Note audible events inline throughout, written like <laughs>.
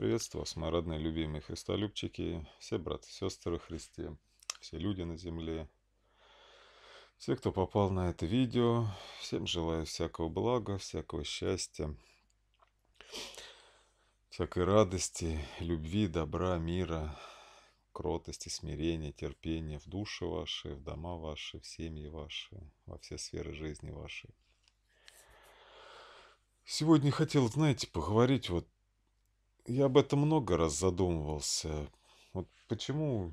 Приветствую вас, мои родные, любимые христолюбчики, все братья, сестры Христе, все люди на земле, все, кто попал на это видео, всем желаю всякого блага, всякого счастья, всякой радости, любви, добра, мира, кротости, смирения, терпения в души ваши, в дома ваши, в семьи ваши, во все сферы жизни вашей. Сегодня хотел, знаете, поговорить вот я об этом много раз задумывался. Вот почему...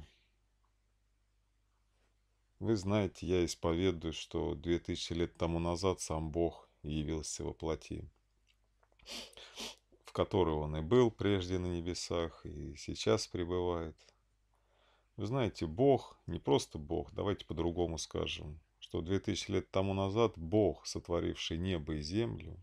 Вы знаете, я исповедую, что две тысячи лет тому назад сам Бог явился во плоти, в которой Он и был прежде на небесах, и сейчас пребывает. Вы знаете, Бог, не просто Бог, давайте по-другому скажем, что две тысячи лет тому назад Бог, сотворивший небо и землю,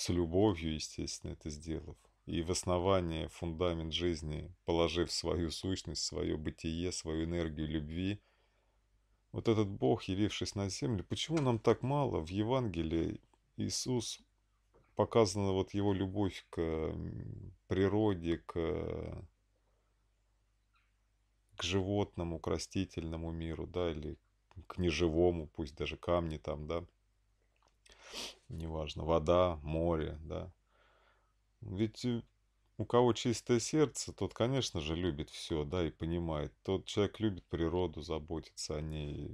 с любовью, естественно, это сделав, и в основание, фундамент жизни, положив свою сущность, свое бытие, свою энергию любви, вот этот Бог, явившись на землю, почему нам так мало в Евангелии Иисус показана вот его любовь к природе, к, к животному, к растительному миру, да, или к неживому, пусть даже камни там, да, неважно, вода, море, да. Ведь э, у кого чистое сердце, тот, конечно же, любит все, да, и понимает. Тот человек любит природу, заботится о ней,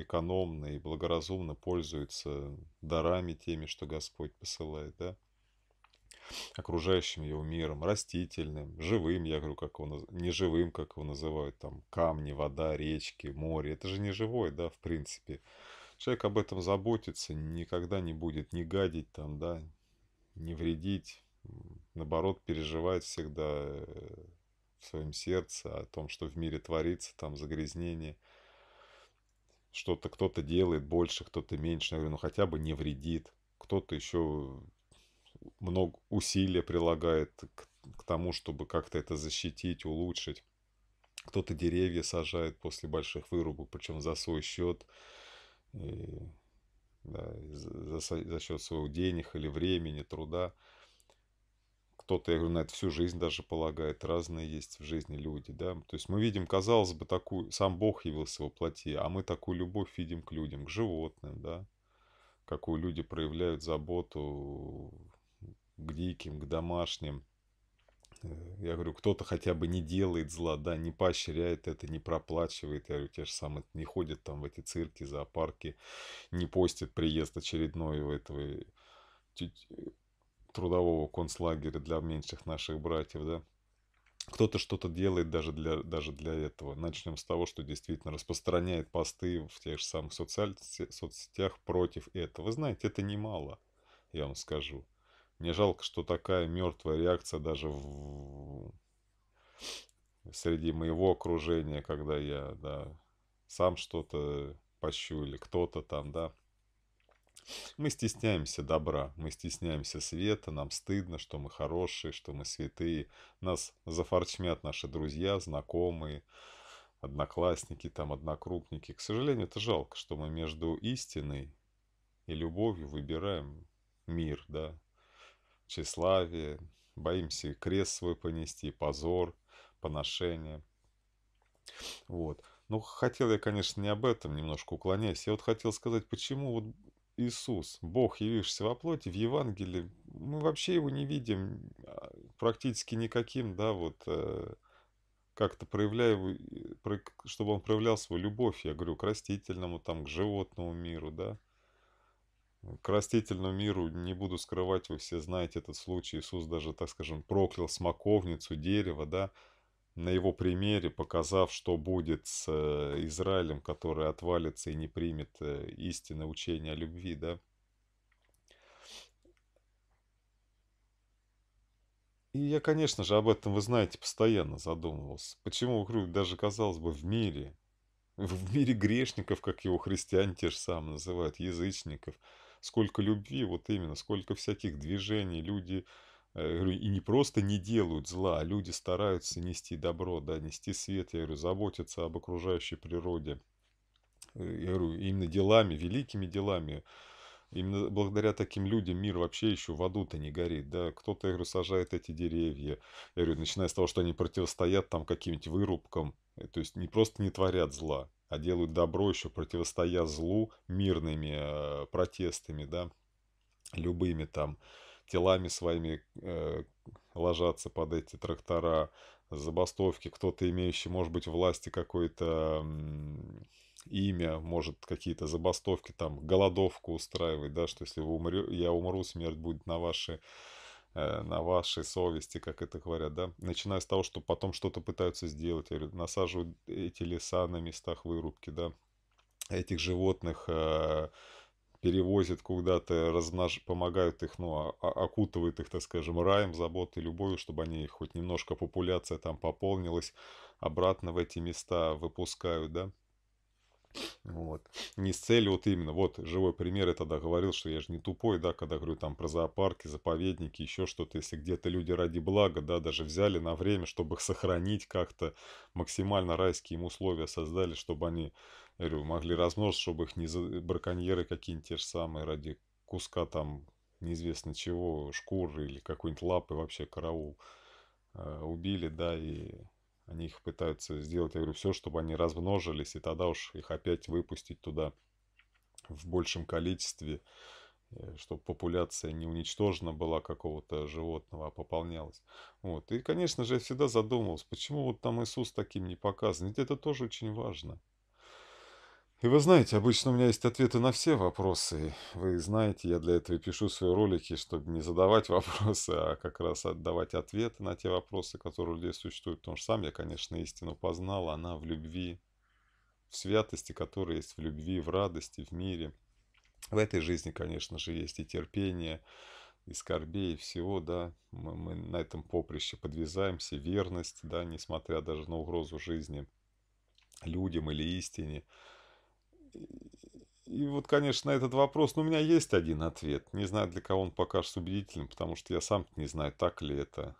экономно и благоразумно пользуется дарами теми, что Господь посылает, да, окружающим его миром, растительным, живым, я говорю, как его, не живым, как его называют, там, камни, вода, речки, море. Это же не живое, да, в принципе человек об этом заботится, никогда не будет не гадить там, да, не вредить, наоборот, переживает всегда э, в своем сердце о том, что в мире творится, там загрязнение, что-то кто-то делает больше, кто-то меньше, я говорю, ну хотя бы не вредит, кто-то еще много усилия прилагает к, к тому, чтобы как-то это защитить, улучшить. Кто-то деревья сажает после больших вырубок, причем за свой счет и, да, за, за счет своих денег или времени, труда. Кто-то, я говорю, на это всю жизнь даже полагает. Разные есть в жизни люди, да. То есть мы видим, казалось бы, такую... Сам Бог явился во плоти, а мы такую любовь видим к людям, к животным, да. Какую люди проявляют заботу к диким, к домашним. Я говорю, кто-то хотя бы не делает зла, да, не поощряет это, не проплачивает. Я говорю, те же самые не ходят там в эти цирки, зоопарки, не постят приезд очередной в этого э, э, трудового концлагеря для меньших наших братьев, да. Кто-то что-то делает даже для, даже для этого. Начнем с того, что действительно распространяет посты в тех же самых социаль... соцсетях против этого. Вы знаете, это немало, я вам скажу. Мне жалко, что такая мертвая реакция даже в... среди моего окружения, когда я, да, сам что-то пощу или кто-то там, да. Мы стесняемся добра, мы стесняемся света, нам стыдно, что мы хорошие, что мы святые. Нас зафорчмят наши друзья, знакомые, одноклассники, там, однокрупники. К сожалению, это жалко, что мы между истиной и любовью выбираем мир, да, тщеславие, боимся крест свой понести, позор, поношение. Вот. Ну, хотел я, конечно, не об этом, немножко уклоняясь Я вот хотел сказать, почему вот Иисус, Бог, явившийся во плоти, в Евангелии, мы вообще его не видим а, практически никаким, да, вот э, как-то проявляя его, э, про, чтобы он проявлял свою любовь, я говорю, к растительному, там, к животному миру, да, к растительному миру, не буду скрывать, вы все знаете этот случай, Иисус даже, так скажем, проклял смоковницу, дерево, да, на его примере, показав, что будет с э, Израилем, который отвалится и не примет э, истинное учение о любви, да. И я, конечно же, об этом, вы знаете, постоянно задумывался. Почему, говорю, даже, казалось бы, в мире, <laughs> в мире грешников, как его христиане те же самые называют, язычников – сколько любви, вот именно, сколько всяких движений, люди э, и не просто не делают зла, а люди стараются нести добро, да, нести свет, я говорю, заботиться об окружающей природе. Э, я говорю, именно делами, великими делами, именно благодаря таким людям мир вообще еще в аду-то не горит, да, кто-то, я говорю, сажает эти деревья, я говорю, начиная с того, что они противостоят там каким-нибудь вырубкам, э, то есть не просто не творят зла, а делают добро еще противостоя злу мирными э, протестами, да, любыми там телами своими э, ложатся под эти трактора, забастовки, кто-то имеющий, может быть, власти какое-то имя, может какие-то забастовки, там, голодовку устраивать, да, что если вы умрете, я умру, смерть будет на ваши Э, на вашей совести, как это говорят, да, начиная с того, что потом что-то пытаются сделать, или насаживают эти леса на местах вырубки, да, этих животных э, перевозят куда-то, размнож... помогают их, ну, а, а, окутывают их, так скажем, раем, заботой, любовью, чтобы они хоть немножко популяция там пополнилась, обратно в эти места выпускают, да, вот. Не с целью вот именно, вот живой пример, я тогда говорил, что я же не тупой, да, когда говорю там про зоопарки, заповедники, еще что-то, если где-то люди ради блага, да, даже взяли на время, чтобы их сохранить как-то, максимально райские им условия создали, чтобы они, я говорю, могли размножиться, чтобы их не за... браконьеры какие-нибудь те же самые ради куска там неизвестно чего, шкуры или какой-нибудь лапы вообще караул э, убили, да, и они их пытаются сделать, я говорю, все, чтобы они размножились, и тогда уж их опять выпустить туда в большем количестве, э, чтобы популяция не уничтожена была какого-то животного, а пополнялась. Вот. И, конечно же, я всегда задумывался, почему вот там Иисус таким не показан. Ведь это тоже очень важно. И вы знаете, обычно у меня есть ответы на все вопросы. Вы знаете, я для этого и пишу свои ролики, чтобы не задавать <laughs> вопросы, а как раз отдавать ответы на те вопросы, которые у людей существуют. Потому что сам я, конечно, истину познал, она в любви, в святости, которая есть в любви, в радости, в мире. В этой жизни, конечно же, есть и терпение, и скорбей, и всего, да. Мы, мы на этом поприще подвязаемся, верность, да, несмотря даже на угрозу жизни людям или истине и вот, конечно, на этот вопрос, но ну, у меня есть один ответ. Не знаю, для кого он покажется убедительным, потому что я сам не знаю, так ли это.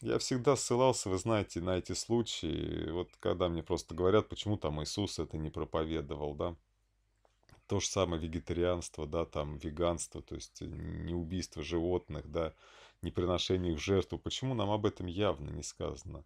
Я всегда ссылался, вы знаете, на эти случаи. Вот когда мне просто говорят, почему там Иисус это не проповедовал, да. То же самое вегетарианство, да, там веганство, то есть не убийство животных, да, не приношение их в жертву. Почему нам об этом явно не сказано?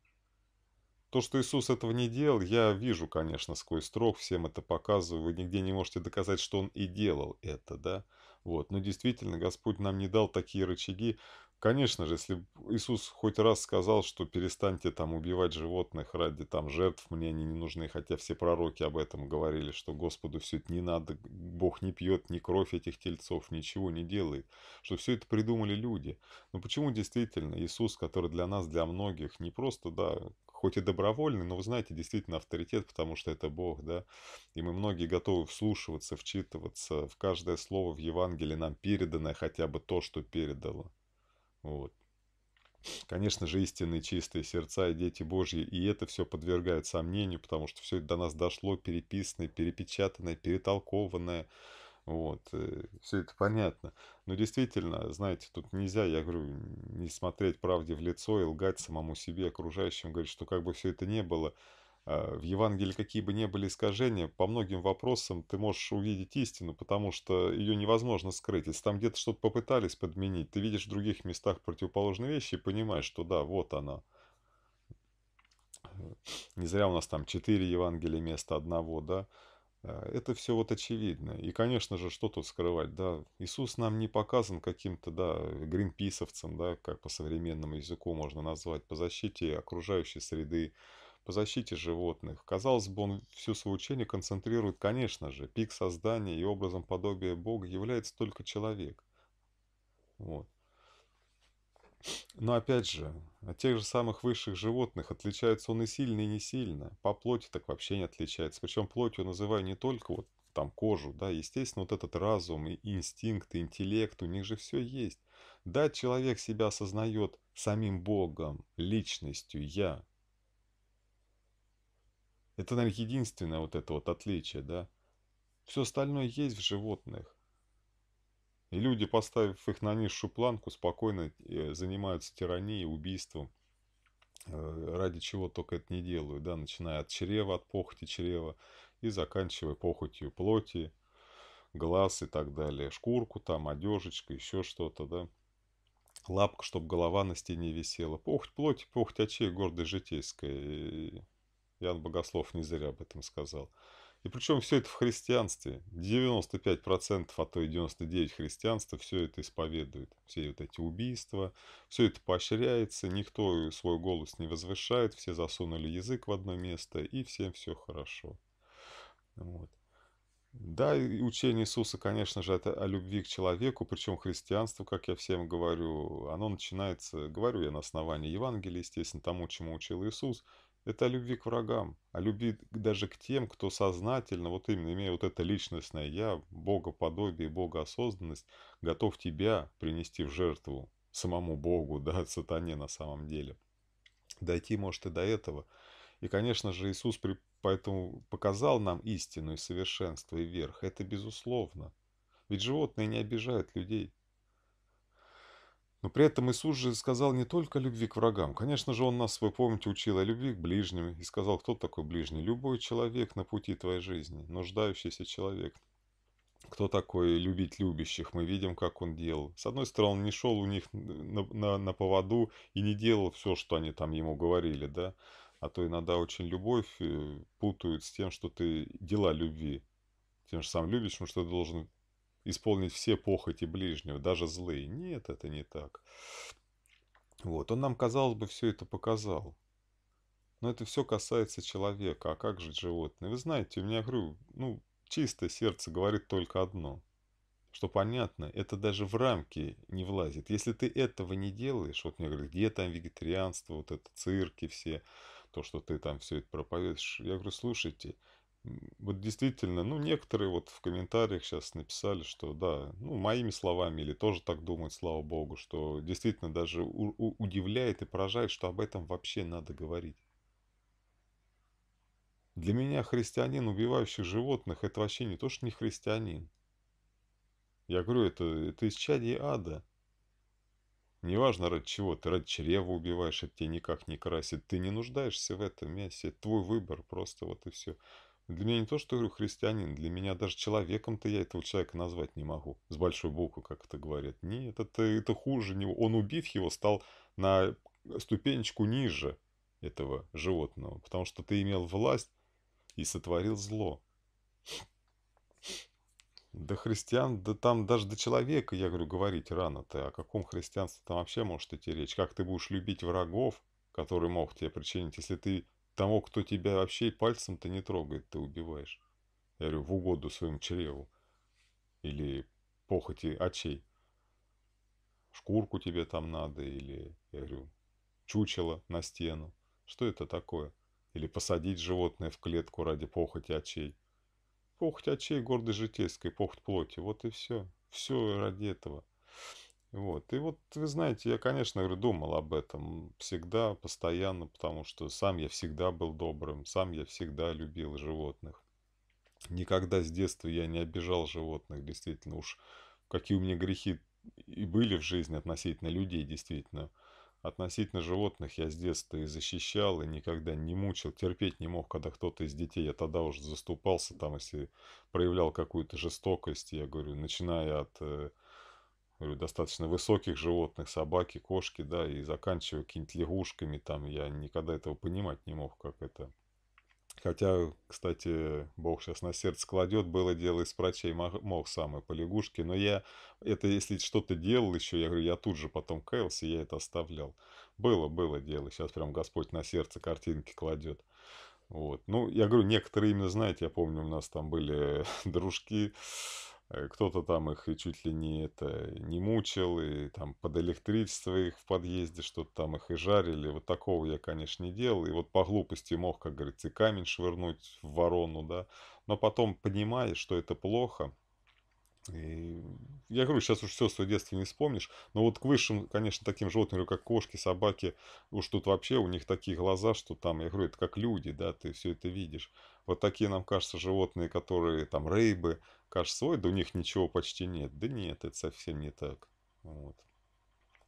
То, что Иисус этого не делал, я вижу, конечно, сквозь строк, всем это показываю. Вы нигде не можете доказать, что Он и делал это, да? Вот. Но действительно, Господь нам не дал такие рычаги. Конечно же, если Иисус хоть раз сказал, что перестаньте там убивать животных ради там жертв, мне они не нужны, хотя все пророки об этом говорили, что Господу все это не надо, Бог не пьет ни кровь этих тельцов, ничего не делает, что все это придумали люди. Но почему действительно Иисус, который для нас, для многих, не просто, да, хоть и добровольный, но вы знаете, действительно авторитет, потому что это Бог, да. И мы многие готовы вслушиваться, вчитываться в каждое слово в Евангелии нам переданное, хотя бы то, что передало. Вот. Конечно же, истинные чистые сердца и дети Божьи, и это все подвергает сомнению, потому что все это до нас дошло переписанное, перепечатанное, перетолкованное, вот, э, все это понятно. Но действительно, знаете, тут нельзя, я говорю, не смотреть правде в лицо и лгать самому себе, окружающим, говорить, что как бы все это не было, а, в Евангелии какие бы ни были искажения, по многим вопросам ты можешь увидеть истину, потому что ее невозможно скрыть. Если там где-то что-то попытались подменить, ты видишь в других местах противоположные вещи и понимаешь, что да, вот она. Не зря у нас там четыре Евангелия вместо одного, да. А, это все вот очевидно. И, конечно же, что тут скрывать, да. Иисус нам не показан каким-то, да, гринписовцем, да, как по современному языку можно назвать, по защите окружающей среды, по защите животных. Казалось бы, он всю свое учение концентрирует, конечно же, пик создания и образом подобия Бога является только человек. Вот. Но опять же, от тех же самых высших животных отличается он и сильно, и не сильно. По плоти так вообще не отличается. Причем плотью называю не только вот там кожу, да, естественно, вот этот разум, и инстинкт, и интеллект, у них же все есть. Да, человек себя осознает самим Богом, личностью, я. Это, наверное, единственное вот это вот отличие, да. Все остальное есть в животных. И люди, поставив их на низшую планку, спокойно э, занимаются тиранией, убийством, э, ради чего только это не делают, да, начиная от чрева, от похоти чрева и заканчивая похотью плоти, глаз и так далее, шкурку там, одежечка, еще что-то, да, лапка, чтобы голова на стене висела, похоть плоти, похоть очей, гордость житейская. И Ян Богослов не зря об этом сказал. И причем все это в христианстве. 95%, а то и 99% христианства все это исповедует. Все вот эти убийства, все это поощряется, никто свой голос не возвышает, все засунули язык в одно место, и всем все хорошо. Вот. Да, и учение Иисуса, конечно же, это о любви к человеку, причем христианство, как я всем говорю, оно начинается, говорю я на основании Евангелия, естественно, тому, чему учил Иисус, это о любви к врагам, о любви даже к тем, кто сознательно, вот именно имея вот это личностное «я», богоподобие, и богоосознанность, готов тебя принести в жертву самому Богу, <laughs> да, сатане на самом деле. Дойти может и до этого. И, конечно же, Иисус при... поэтому показал нам истину и совершенство и верх. Это безусловно. Ведь животные не обижают людей. Но при этом Иисус же сказал не только о любви к врагам. Конечно же, Он нас, вы помните, учил о любви к ближним и сказал, кто такой ближний? Любой человек на пути твоей жизни, нуждающийся человек. Кто такой любить любящих? Мы видим, как он делал. С одной стороны, он не шел у них на, на, на поводу и не делал все, что они там ему говорили, да. А то иногда очень любовь э, путают с тем, что ты дела любви. Тем же самым любишь, что ты должен исполнить все похоти ближнего, даже злые. Нет, это не так. Вот, он нам, казалось бы, все это показал. Но это все касается человека, а как же животные? Вы знаете, у меня, говорю, ну, чистое сердце говорит только одно. Что понятно, это даже в рамки не влазит. Если ты этого не делаешь, вот мне говорят, где там вегетарианство, вот это цирки все, то, что ты там все это проповедуешь. Я говорю, слушайте, вот действительно, ну, некоторые вот в комментариях сейчас написали, что да, ну, моими словами, или тоже так думают, слава богу, что действительно даже у- у- удивляет и поражает, что об этом вообще надо говорить. Для меня христианин, убивающий животных, это вообще не то, что не христианин. Я говорю, это, это чади ада. Неважно ради чего, ты ради чрева убиваешь, это тебя никак не красит, ты не нуждаешься в этом мясе, это твой выбор просто, вот и все. Для меня не то, что говорю христианин, для меня даже человеком-то я этого человека назвать не могу. С большой буквы, как это говорят. Нет, это, это хуже него. Он, убив его, стал на ступенечку ниже этого животного, потому что ты имел власть и сотворил зло. Да христиан, да там даже до человека, я говорю, говорить рано-то. О каком христианстве там вообще может идти речь? Как ты будешь любить врагов, которые могут тебе причинить, если ты того, кто тебя вообще пальцем-то не трогает, ты убиваешь. Я говорю, в угоду своему чреву. Или похоти очей. Шкурку тебе там надо, или, я говорю, чучело на стену. Что это такое? Или посадить животное в клетку ради похоти очей. Похоть очей гордой житейской, похоть плоти. Вот и все. Все ради этого. Вот. И вот, вы знаете, я, конечно, думал об этом всегда, постоянно, потому что сам я всегда был добрым, сам я всегда любил животных. Никогда с детства я не обижал животных, действительно, уж какие у меня грехи и были в жизни относительно людей, действительно. Относительно животных я с детства и защищал, и никогда не мучил, терпеть не мог, когда кто-то из детей, я тогда уже заступался, там, если проявлял какую-то жестокость, я говорю, начиная от э, говорю, достаточно высоких животных, собаки, кошки, да, и заканчивая какими-то лягушками, там, я никогда этого понимать не мог, как это. Хотя, кстати, Бог сейчас на сердце кладет, было дело из прачей мог самое по лягушке, но я это, если что-то делал еще, я говорю, я тут же потом каялся, я это оставлял. Было, было дело, сейчас прям Господь на сердце картинки кладет. Вот. Ну, я говорю, некоторые именно, знаете, я помню, у нас там были <laughs> дружки, Э, кто-то там их и чуть ли не это э, не мучил, и там под электричество их в подъезде что-то там их и жарили. Вот такого я, конечно, не делал. И вот по глупости мог, как говорится, камень швырнуть в ворону, да. Но потом, понимая, что это плохо, и я говорю, сейчас уж все свое детство не вспомнишь, но вот к высшим, конечно, таким животным, как кошки, собаки, уж тут вообще у них такие глаза, что там, я говорю, это как люди, да, ты все это видишь. Вот такие нам кажутся животные, которые там рейбы, кажется, ой, да у них ничего почти нет. Да нет, это совсем не так. Вот.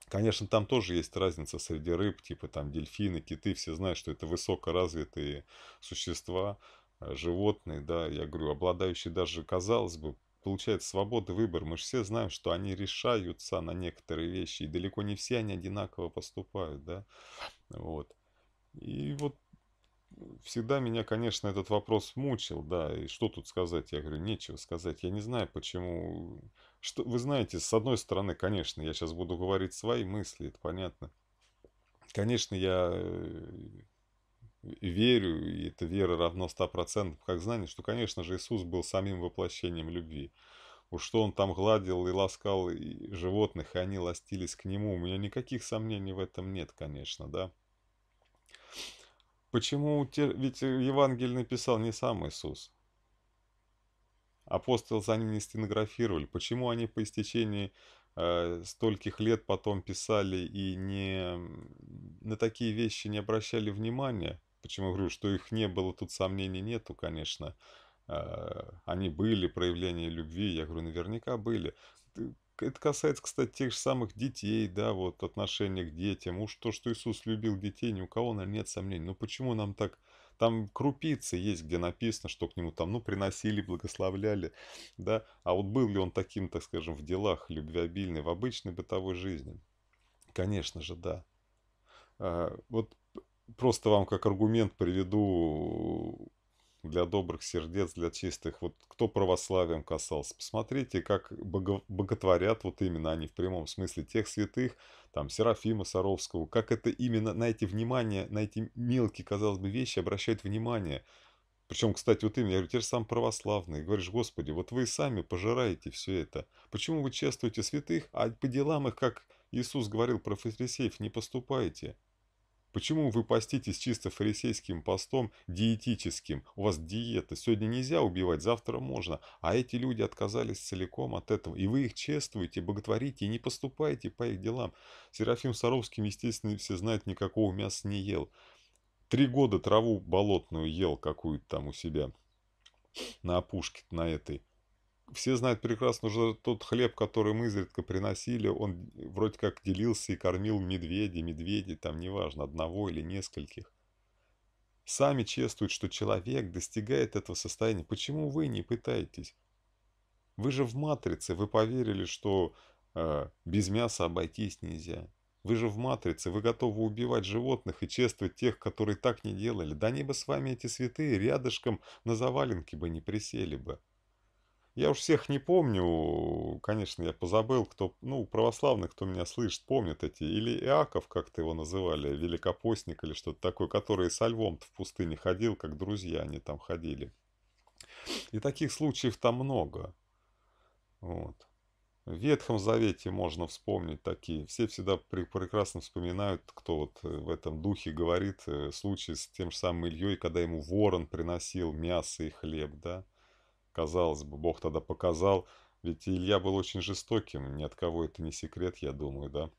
Конечно, там тоже есть разница среди рыб, типа там дельфины, киты, все знают, что это высокоразвитые существа, э, животные, да, я говорю, обладающие даже, казалось бы, получают свободы выбор, Мы же все знаем, что они решаются на некоторые вещи, и далеко не все они одинаково поступают, да, вот. И вот всегда меня, конечно, этот вопрос мучил, да, и что тут сказать? Я говорю, нечего сказать, я не знаю, почему... Что, вы знаете, с одной стороны, конечно, я сейчас буду говорить свои мысли, это понятно. Конечно, я э, верю, и эта вера равно 100%, как знание, что, конечно же, Иисус был самим воплощением любви. Уж что он там гладил и ласкал животных, и они ластились к нему, у меня никаких сомнений в этом нет, конечно, да. Почему? ведь Евангелие написал не сам Иисус. Апостолы за ним не стенографировали. Почему они по истечении э, стольких лет потом писали и не, на такие вещи не обращали внимания? Почему говорю, что их не было, тут сомнений нету, конечно. Э, они были, проявления любви, я говорю, наверняка были это касается, кстати, тех же самых детей, да, вот отношения к детям. Уж то, что Иисус любил детей, ни у кого, наверное, нет сомнений. Но ну почему нам так... Там крупицы есть, где написано, что к нему там, ну, приносили, благословляли, да. А вот был ли он таким, так скажем, в делах любвеобильный, в обычной бытовой жизни? Конечно же, да. А, вот просто вам как аргумент приведу для добрых сердец, для чистых. Вот кто православием касался, посмотрите, как боготворят вот именно они в прямом смысле тех святых, там, Серафима Саровского, как это именно на эти внимания, на эти мелкие, казалось бы, вещи обращают внимание. Причем, кстати, вот именно, я говорю, те же самые православные. И говоришь, Господи, вот вы сами пожираете все это. Почему вы чествуете святых, а по делам их, как Иисус говорил про фарисеев, не поступаете? Почему вы поститесь чисто фарисейским постом, диетическим? У вас диета, сегодня нельзя убивать, завтра можно. А эти люди отказались целиком от этого. И вы их чествуете, боготворите и не поступаете по их делам. Серафим Саровский, естественно, все знают, никакого мяса не ел. Три года траву болотную ел какую-то там у себя на опушке на этой все знают прекрасно, что тот хлеб, который мы изредка приносили, он э, вроде как делился и кормил медведей, медведей, там неважно, одного или нескольких. Сами чествуют, что человек достигает этого состояния. Почему вы не пытаетесь? Вы же в матрице, вы поверили, что э, без мяса обойтись нельзя. Вы же в матрице, вы готовы убивать животных и чествовать тех, которые так не делали. Да они бы с вами эти святые рядышком на заваленке бы не присели бы. Я уж всех не помню, конечно, я позабыл, кто, ну, православных, кто меня слышит, помнят эти, или Иаков, как-то его называли, Великопостник или что-то такое, который со львом в пустыне ходил, как друзья они там ходили. И таких случаев там много. Вот. В Ветхом Завете можно вспомнить такие. Все всегда прекрасно вспоминают, кто вот э, в этом духе говорит, э, случай с тем же самым Ильей, когда ему ворон приносил мясо и хлеб, да. Казалось бы, Бог тогда показал, ведь Илья был очень жестоким, ни от кого это не секрет, я думаю, да.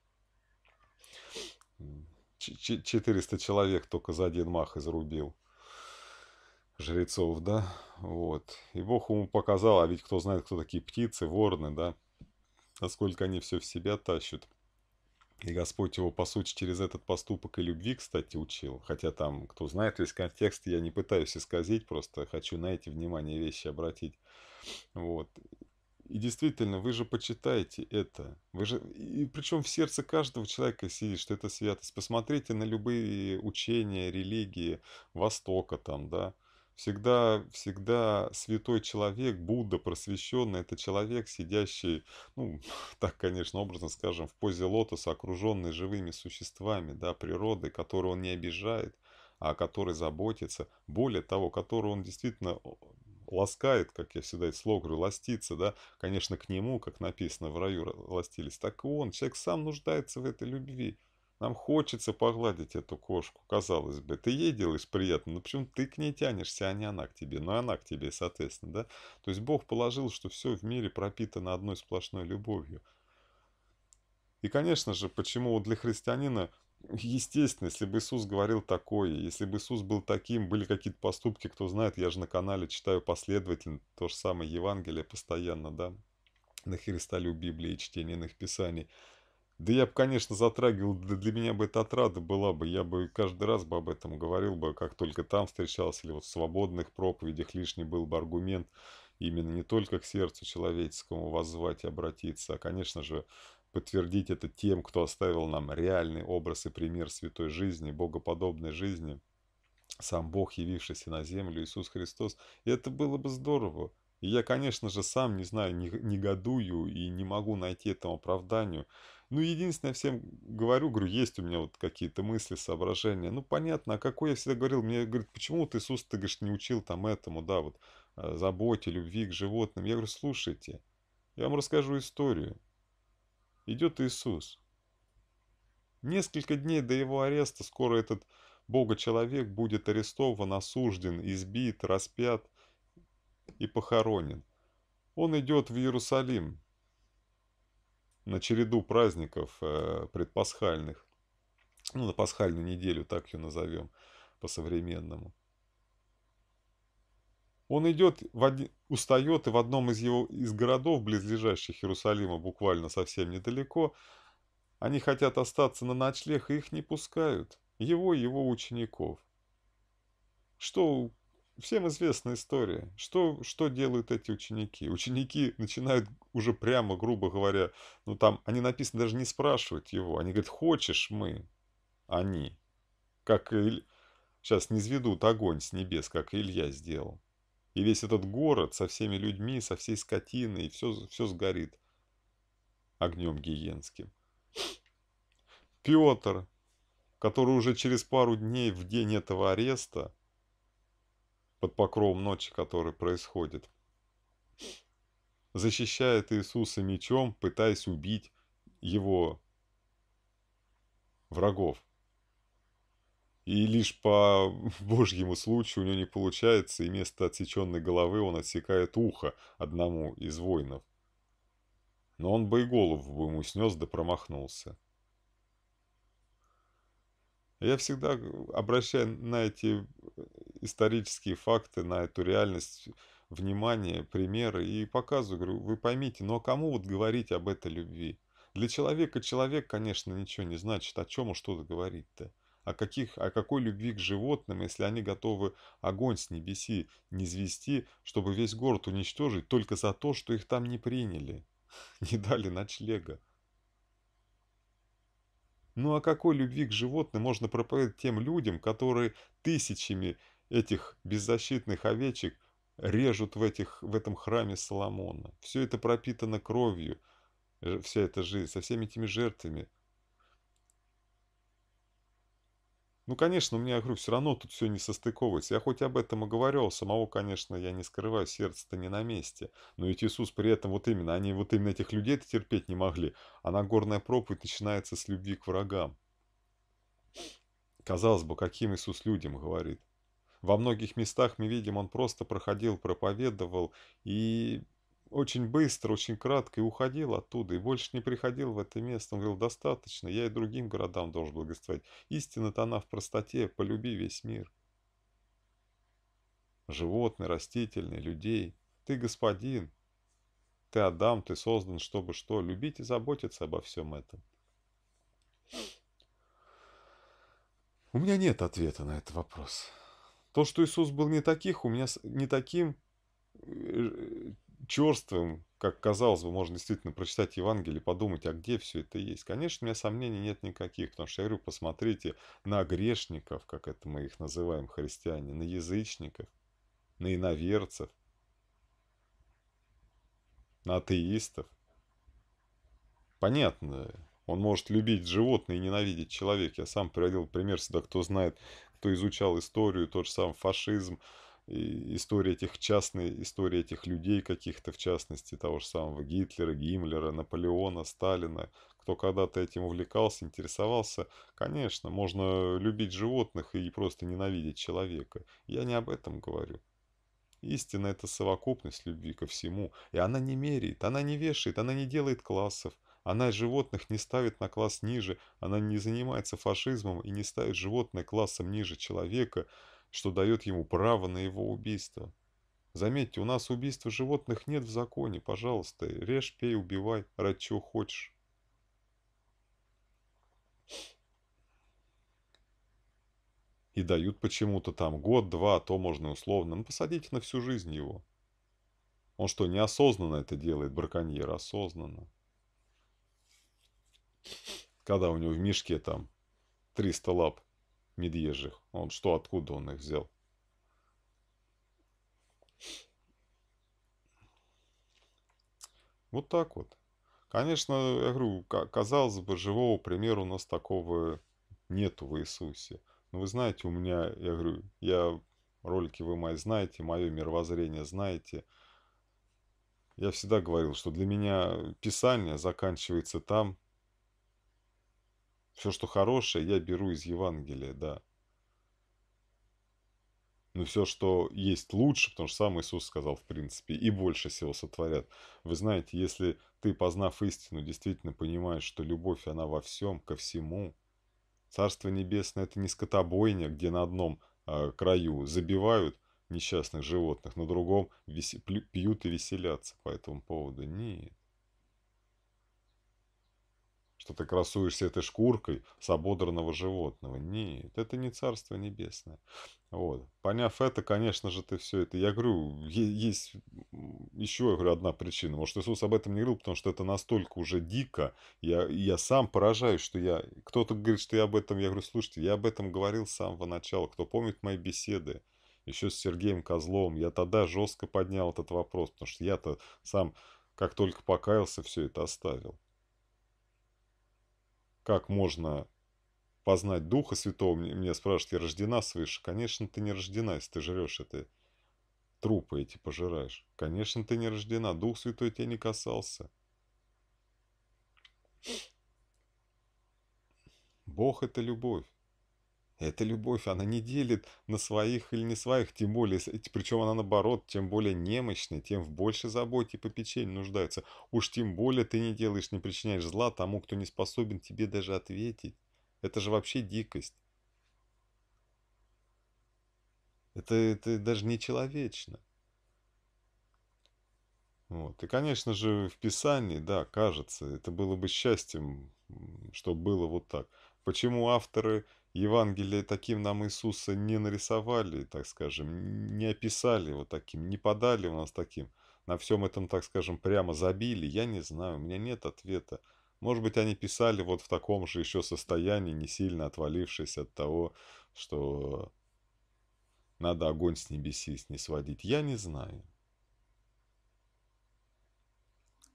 400 человек только за один мах изрубил жрецов, да, вот. И Бог ему показал, а ведь кто знает, кто такие птицы, вороны, да, насколько они все в себя тащат. И Господь его, по сути, через этот поступок и любви, кстати, учил. Хотя там, кто знает весь контекст, я не пытаюсь исказить, просто хочу на эти внимание вещи обратить. Вот. И действительно, вы же почитаете это. Вы же... И причем в сердце каждого человека сидит, что это святость. Посмотрите на любые учения, религии Востока там, да, Всегда, всегда святой человек, Будда, просвещенный, это человек, сидящий, ну, <laughs> так, конечно, образно скажем, в позе лотоса, окруженный живыми существами, да, природой, которую он не обижает, а о которой заботится. Более того, которого он действительно ласкает, как я всегда этот слог говорю, ластится, да, конечно, к нему, как написано в раю, ластились, так и он, человек сам нуждается в этой любви. Нам хочется погладить эту кошку. Казалось бы, ты ей делаешь приятно, но почему ты к ней тянешься, а не она к тебе? Ну она к тебе, соответственно, да? То есть Бог положил, что все в мире пропитано одной сплошной любовью. И, конечно же, почему вот для христианина Естественно, если бы Иисус говорил такое, если бы Иисус был таким, были какие-то поступки, кто знает, я же на канале читаю последовательно то же самое Евангелие постоянно, да, на христолюбии Библии, чтение иных писаний – да я бы, конечно, затрагивал, для, для меня бы это отрада была бы, я бы каждый раз бы об этом говорил бы, как только там встречался, или вот в свободных проповедях лишний был бы аргумент именно не только к сердцу человеческому воззвать и обратиться, а, конечно же, подтвердить это тем, кто оставил нам реальный образ и пример святой жизни, богоподобной жизни, сам Бог, явившийся на землю, Иисус Христос, и это было бы здорово. И я, конечно же, сам, не знаю, негодую и не могу найти этому оправданию, ну, единственное, всем говорю, говорю, есть у меня вот какие-то мысли, соображения. Ну, понятно, а какой я всегда говорил, мне говорят, почему вот Иисус, ты, говоришь, не учил там этому, да, вот, э, заботе, любви к животным. Я говорю, слушайте, я вам расскажу историю. Идет Иисус. Несколько дней до его ареста скоро этот Бога-человек будет арестован, осужден, избит, распят и похоронен. Он идет в Иерусалим, на череду праздников э, предпасхальных, ну, на пасхальную неделю, так ее назовем по-современному. Он идет, в один, устает, и в одном из его из городов, близлежащих Иерусалима, буквально совсем недалеко, они хотят остаться на ночлег, и их не пускают. Его и его учеников. Что Всем известна история. Что, что делают эти ученики? Ученики начинают уже прямо, грубо говоря, ну там, они написаны даже не спрашивать его. Они говорят, хочешь мы? Они. Как Иль... Сейчас не низведут огонь с небес, как Илья сделал. И весь этот город со всеми людьми, со всей скотиной, и все, все сгорит огнем гиенским. Петр, который уже через пару дней в день этого ареста под покровом ночи, который происходит. Защищает Иисуса мечом, пытаясь убить его врагов. И лишь по <laughs> божьему случаю у него не получается, и вместо отсеченной головы он отсекает ухо одному из воинов. Но он бы и голову бы ему снес, да промахнулся. Я всегда обращаю на эти исторические факты, на эту реальность, внимание, примеры и показываю, говорю, вы поймите, но кому вот говорить об этой любви? Для человека человек, конечно, ничего не значит, о чем он что-то говорить-то. О, каких, о какой любви к животным, если они готовы огонь с небеси низвести, чтобы весь город уничтожить только за то, что их там не приняли, <laughs> не дали ночлега. Ну о какой любви к животным можно проповедовать тем людям, которые тысячами этих беззащитных овечек режут в, этих, в этом храме Соломона. Все это пропитано кровью, вся эта жизнь, со всеми этими жертвами. Ну, конечно, у меня, я говорю, все равно тут все не состыковывается. Я хоть об этом и говорил, самого, конечно, я не скрываю, сердце-то не на месте. Но ведь Иисус при этом вот именно, они вот именно этих людей-то терпеть не могли, а Нагорная проповедь начинается с любви к врагам. Казалось бы, каким Иисус людям говорит – во многих местах мы видим, он просто проходил, проповедовал и очень быстро, очень кратко и уходил оттуда, и больше не приходил в это место. Он говорил, достаточно, я и другим городам должен благословить. Истина-то она в простоте, полюби весь мир. Животные, растительные, людей. Ты господин, ты Адам, ты создан, чтобы что. Любить и заботиться обо всем этом. У меня нет ответа на этот вопрос. То, что Иисус был не таких, у меня не таким э, черствым, как казалось бы, можно действительно прочитать Евангелие подумать, а где все это есть. Конечно, у меня сомнений нет никаких, потому что я говорю, посмотрите на грешников, как это мы их называем, христиане, на язычников, на иноверцев, на атеистов. Понятно, он может любить животное и ненавидеть человека. Я сам приводил пример сюда, кто знает, кто изучал историю, тот же сам фашизм, и история этих частных, история этих людей каких-то, в частности, того же самого Гитлера, Гиммлера, Наполеона, Сталина, кто когда-то этим увлекался, интересовался, конечно, можно любить животных и просто ненавидеть человека. Я не об этом говорю. Истина – это совокупность любви ко всему, и она не меряет, она не вешает, она не делает классов, она животных не ставит на класс ниже, она не занимается фашизмом и не ставит животное классом ниже человека, что дает ему право на его убийство. Заметьте, у нас убийства животных нет в законе, пожалуйста, режь, пей, убивай, ради чего хочешь. И дают почему-то там год-два, а то можно условно, ну посадите на всю жизнь его. Он что, неосознанно это делает, браконьер, осознанно? Когда у него в мешке там 300 лап медвежьих. Он что, откуда он их взял? Вот так вот. Конечно, я говорю, казалось бы, живого примера у нас такого нету в Иисусе. Но вы знаете, у меня, я говорю, я ролики вы мои знаете, мое мировоззрение знаете. Я всегда говорил, что для меня Писание заканчивается там, все, что хорошее, я беру из Евангелия, да. Но ну, все, что есть лучше, потому что сам Иисус сказал, в принципе, и больше всего сотворят. Вы знаете, если ты, познав истину, действительно понимаешь, что любовь, она во всем, ко всему, Царство Небесное – это не скотобойня, где на одном э, краю забивают несчастных животных, на другом пьют и веселятся по этому поводу. Нет что ты красуешься этой шкуркой с ободранного животного. Нет, это не царство небесное. Вот. Поняв это, конечно же, ты все это... Я говорю, есть еще я говорю, одна причина. Может, Иисус об этом не говорил, потому что это настолько уже дико. Я, я сам поражаюсь, что я... Кто-то говорит, что я об этом... Я говорю, слушайте, я об этом говорил с самого начала. Кто помнит мои беседы? еще с Сергеем Козловым, я тогда жестко поднял этот вопрос, потому что я-то сам, как только покаялся, все это оставил как можно познать Духа Святого, меня спрашивают, я рождена свыше. Конечно, ты не рождена, если ты жрешь это, трупы эти пожираешь. Конечно, ты не рождена, Дух Святой тебя не касался. Бог – это любовь. Эта любовь, она не делит на своих или не своих, тем более, причем она наоборот, тем более немощный, тем в большей заботе и попечении нуждается. Уж тем более ты не делаешь, не причиняешь зла тому, кто не способен тебе даже ответить. Это же вообще дикость. Это, это даже не человечно. Вот. И, конечно же, в Писании, да, кажется, это было бы счастьем, что было вот так. Почему авторы Евангелие таким нам Иисуса не нарисовали, так скажем, не описали вот таким, не подали у нас таким. На всем этом, так скажем, прямо забили. Я не знаю, у меня нет ответа. Может быть, они писали вот в таком же еще состоянии, не сильно отвалившись от того, что надо огонь с небесис не сводить. Я не знаю.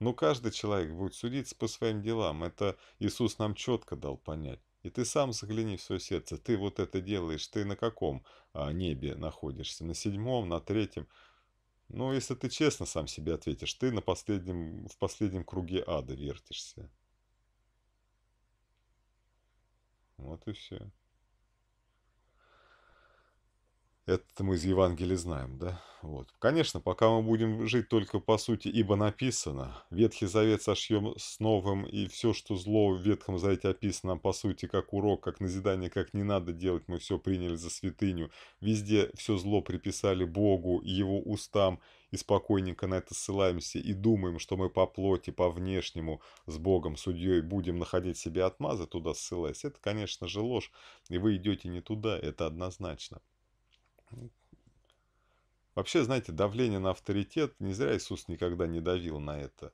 Но ну, каждый человек будет судиться по своим делам. Это Иисус нам четко дал понять. И ты сам загляни в свое сердце. Ты вот это делаешь. Ты на каком а, небе находишься? На седьмом, на третьем? Ну, если ты честно сам себе ответишь, ты на последнем, в последнем круге ада вертишься. Вот и все. Это мы из Евангелия знаем, да? Вот. Конечно, пока мы будем жить только по сути, ибо написано, Ветхий Завет сошьем с новым, и все, что зло в Ветхом Завете описано, по сути, как урок, как назидание, как не надо делать, мы все приняли за святыню. Везде все зло приписали Богу, Его устам, и спокойненько на это ссылаемся и думаем, что мы по плоти, по внешнему с Богом, судьей будем находить себе отмазы, туда ссылаясь. Это, конечно же, ложь, и вы идете не туда, это однозначно. Вообще, знаете, давление на авторитет, не зря Иисус никогда не давил на это.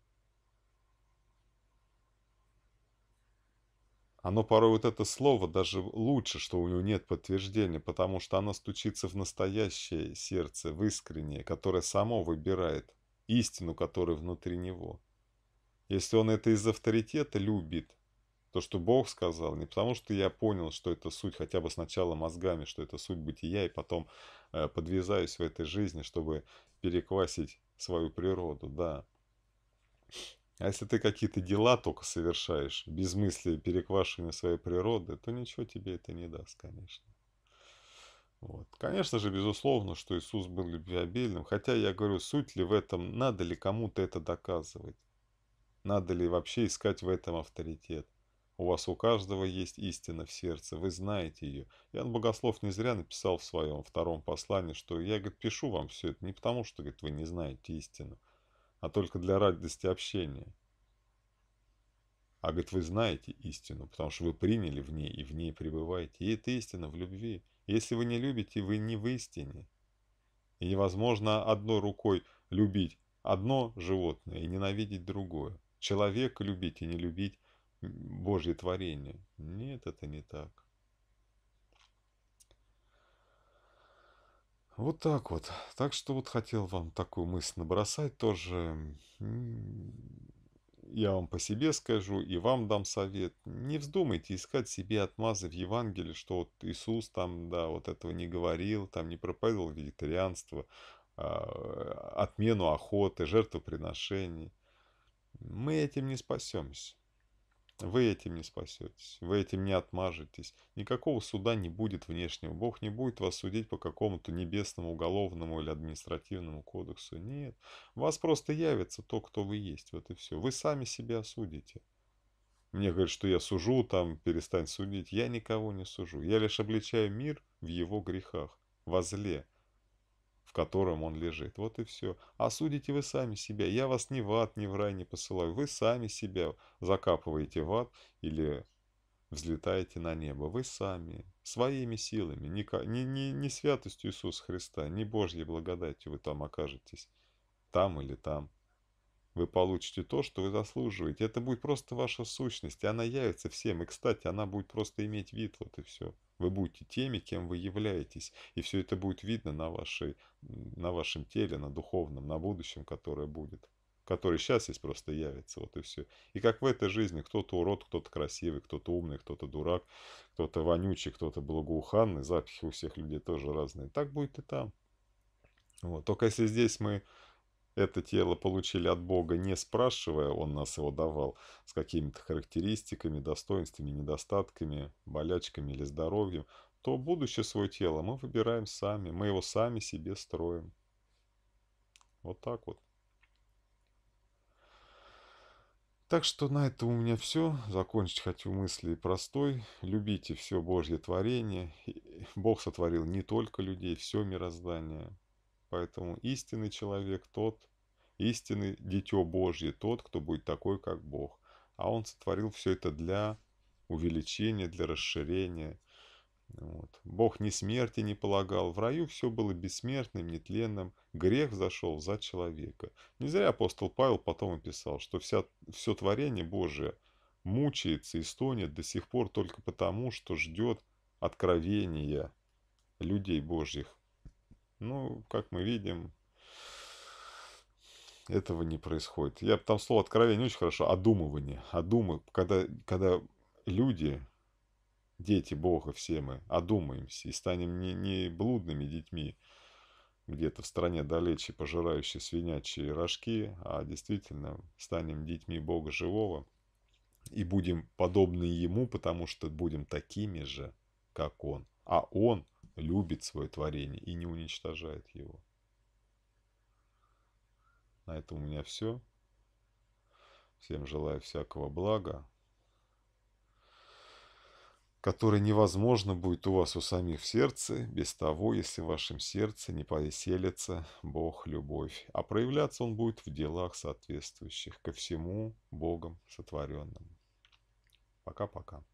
Оно порой вот это слово даже лучше, что у него нет подтверждения, потому что оно стучится в настоящее сердце, в искреннее, которое само выбирает истину, которая внутри него. Если он это из авторитета любит, то, что Бог сказал, не потому что я понял, что это суть хотя бы сначала мозгами, что это суть бытия, и потом э, подвязаюсь в этой жизни, чтобы переквасить свою природу, да. А если ты какие-то дела только совершаешь, без мысли переквашивания своей природы, то ничего тебе это не даст, конечно. Вот. Конечно же, безусловно, что Иисус был любвеобильным, хотя я говорю, суть ли в этом, надо ли кому-то это доказывать, надо ли вообще искать в этом авторитет. У вас у каждого есть истина в сердце, вы знаете ее. Иоанн Богослов не зря написал в своем втором послании, что я, говорит, пишу вам все это не потому, что, говорит, вы не знаете истину, а только для радости общения. А, говорит, вы знаете истину, потому что вы приняли в ней и в ней пребываете. И это истина в любви. Если вы не любите, вы не в истине. И невозможно одной рукой любить одно животное и ненавидеть другое. Человека любить и не любить Божье творение. Нет, это не так. Вот так вот. Так что вот хотел вам такую мысль набросать тоже. Я вам по себе скажу и вам дам совет. Не вздумайте искать себе отмазы в Евангелии, что вот Иисус там, да, вот этого не говорил, там не проповедовал вегетарианство, а, отмену охоты, жертвоприношений. Мы этим не спасемся. Вы этим не спасетесь, вы этим не отмажетесь. Никакого суда не будет внешнего. Бог не будет вас судить по какому-то небесному уголовному или административному кодексу. Нет, вас просто явится то, кто вы есть. Вот и все. Вы сами себя осудите. Мне говорят, что я сужу, там перестань судить. Я никого не сужу. Я лишь обличаю мир в его грехах, во зле в котором он лежит. Вот и все. Осудите а вы сами себя. Я вас ни в ад, ни в рай не посылаю. Вы сами себя закапываете в ад или взлетаете на небо. Вы сами, своими силами, не, не, не, не святостью Иисуса Христа, не Божьей благодатью вы там окажетесь. Там или там. Вы получите то, что вы заслуживаете. Это будет просто ваша сущность, и она явится всем. И, кстати, она будет просто иметь вид, вот и все. Вы будете теми, кем вы являетесь. И все это будет видно на, вашей, на вашем теле, на духовном, на будущем, которое будет. Который сейчас есть, просто явится. Вот и все. И как в этой жизни, кто-то урод, кто-то красивый, кто-то умный, кто-то дурак, кто-то вонючий, кто-то благоуханный. Запахи у всех людей тоже разные. Так будет и там. Вот. Только если здесь мы это тело получили от Бога, не спрашивая, Он нас его давал, с какими-то характеристиками, достоинствами, недостатками, болячками или здоровьем, то будущее свое тело мы выбираем сами, мы его сами себе строим. Вот так вот. Так что на этом у меня все. Закончить хочу мысли простой. Любите все Божье творение. Бог сотворил не только людей, все мироздание. Поэтому истинный человек тот, истинный дитё Божье тот, кто будет такой, как Бог. А он сотворил все это для увеличения, для расширения. Вот. Бог ни смерти не полагал, в раю все было бессмертным, нетленным, грех зашел за человека. Не зря апостол Павел потом описал, что вся, все творение Божие мучается и стонет до сих пор только потому, что ждет откровения людей Божьих, ну, как мы видим, этого не происходит. Я там слово откровение очень хорошо, одумывание, одумы, когда, когда люди, дети Бога, все мы, одумаемся и станем не, не блудными детьми, где-то в стране далече пожирающие свинячие рожки, а действительно станем детьми Бога живого и будем подобны Ему, потому что будем такими же, как Он. А Он – любит свое творение и не уничтожает его. На этом у меня все. Всем желаю всякого блага, которое невозможно будет у вас у самих в сердце, без того, если в вашем сердце не повеселится Бог любовь. А проявляться он будет в делах соответствующих ко всему Богом сотворенному. Пока-пока.